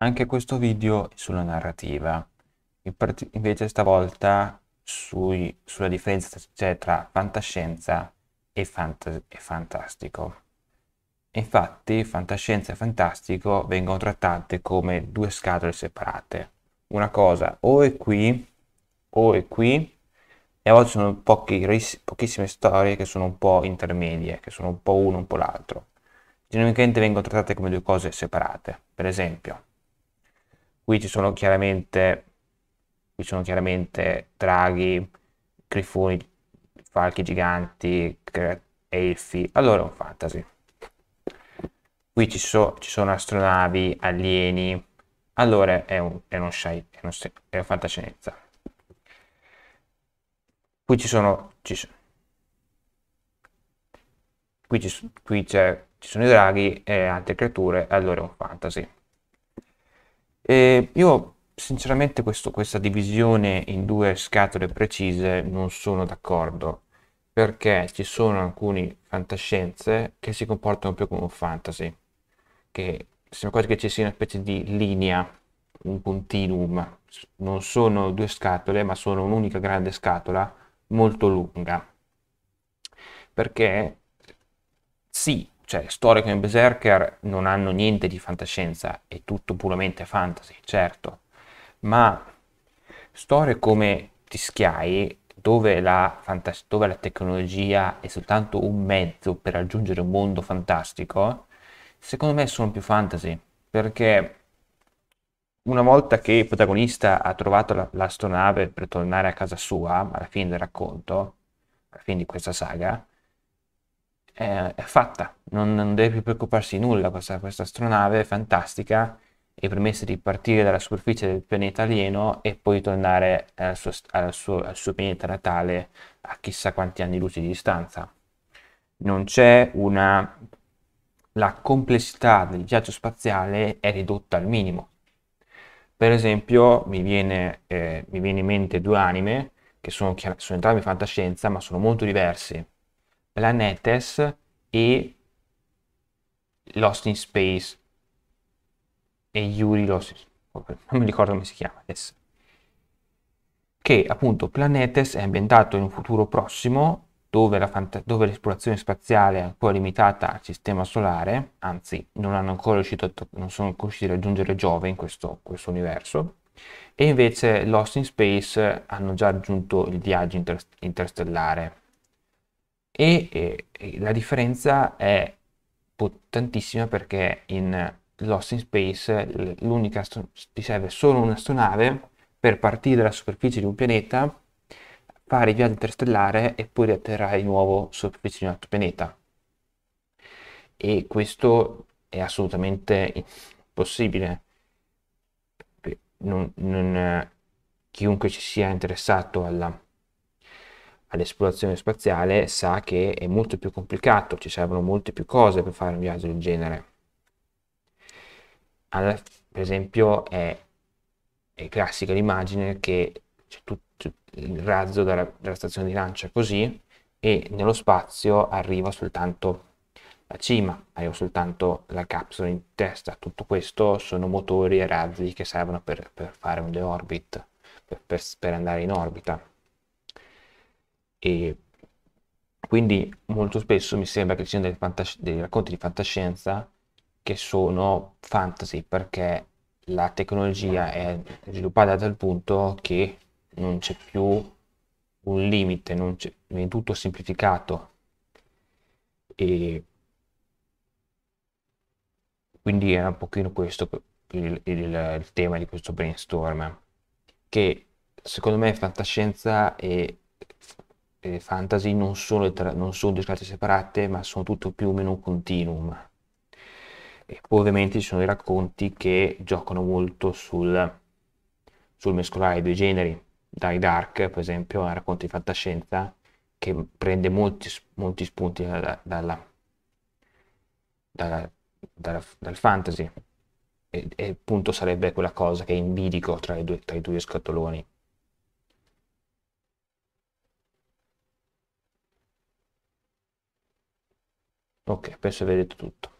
Anche questo video sulla narrativa, invece stavolta sui, sulla differenza c'è cioè tra fantascienza e, fant e fantastico. Infatti fantascienza e fantastico vengono trattate come due scatole separate. Una cosa o è qui o è qui e a volte sono pochi, pochissime storie che sono un po' intermedie, che sono un po' uno, un po' l'altro. Genericamente vengono trattate come due cose separate. Per esempio, Qui ci sono chiaramente, qui sono chiaramente draghi, grifoni, falchi giganti, elfi. Allora è un fantasy. Qui ci, so, ci sono astronavi, alieni. Allora è, un, è, uno sci, è, uno, è una fantascienza. Qui ci sono... Ci sono qui, ci, qui ci sono i draghi e altre creature, allora è un fantasy. E io sinceramente questo, questa divisione in due scatole precise non sono d'accordo perché ci sono alcune fantascienze che si comportano più come un fantasy, che sembra quasi che ci sia una specie di linea, un continuum, non sono due scatole ma sono un'unica grande scatola molto lunga, perché sì, cioè, storie come Berserker non hanno niente di fantascienza, è tutto puramente fantasy, certo, ma storie come Tischiai, dove la, fantas- dove la tecnologia è soltanto un mezzo per raggiungere un mondo fantastico, secondo me sono più fantasy, perché una volta che il protagonista ha trovato la, l'astronave per tornare a casa sua, alla fine del racconto, alla fine di questa saga, è, è fatta, non, non, deve più preoccuparsi di nulla questa, questa astronave fantastica e permesse di partire dalla superficie del pianeta alieno e poi tornare eh, al suo, al suo, al suo pianeta natale a chissà quanti anni luce di distanza. Non c'è una... la complessità del viaggio spaziale è ridotta al minimo. Per esempio mi viene, eh, mi viene in mente due anime che sono, sono entrambi fantascienza ma sono molto diverse. Planetes e Lost in Space e Yuri Lost in Space, non mi ricordo come si chiama adesso, che appunto Planetes è ambientato in un futuro prossimo dove, fant- dove l'esplorazione spaziale è ancora limitata al sistema solare, anzi non, hanno ancora riuscito, non sono riusciti a raggiungere Giove in questo, questo universo, e invece Lost in Space hanno già raggiunto il viaggio interst- interstellare e, e, e la differenza è potentissima perché in Lost in Space l'unica ti serve solo un'astronave per partire dalla superficie di un pianeta, fare il viaggio interstellare e poi riatterrare di nuovo sulla superficie di un altro pianeta. E questo è assolutamente impossibile. Non, non, chiunque ci sia interessato alla all'esplorazione spaziale sa che è molto più complicato, ci servono molte più cose per fare un viaggio del genere. Alla, per esempio è, è classica l'immagine che c'è tutto il razzo della, dalla stazione di lancia così e nello spazio arriva soltanto la cima, arriva soltanto la capsula in testa, tutto questo sono motori e razzi che servono per, per fare un deorbit, per, per, per andare in orbita. E quindi molto spesso mi sembra che ci siano fantasci- dei racconti di fantascienza che sono fantasy perché la tecnologia è sviluppata a tal punto che non c'è più un limite, non c'è, è tutto semplificato. E quindi era un pochino questo il, il, il tema di questo brainstorm, che secondo me fantascienza e eh, fantasy non sono, tra- non sono due scalate separate, ma sono tutto più o meno un continuum. E poi ovviamente ci sono i racconti che giocano molto sul, sul mescolare i due generi. Dai Dark, per esempio, è un racconto di fantascienza che prende molti, molti spunti da, dalla, dalla, dalla, dal fantasy. E, e appunto sarebbe quella cosa che è in bilico tra i due, tra i due scatoloni. ok penso di aver detto tutto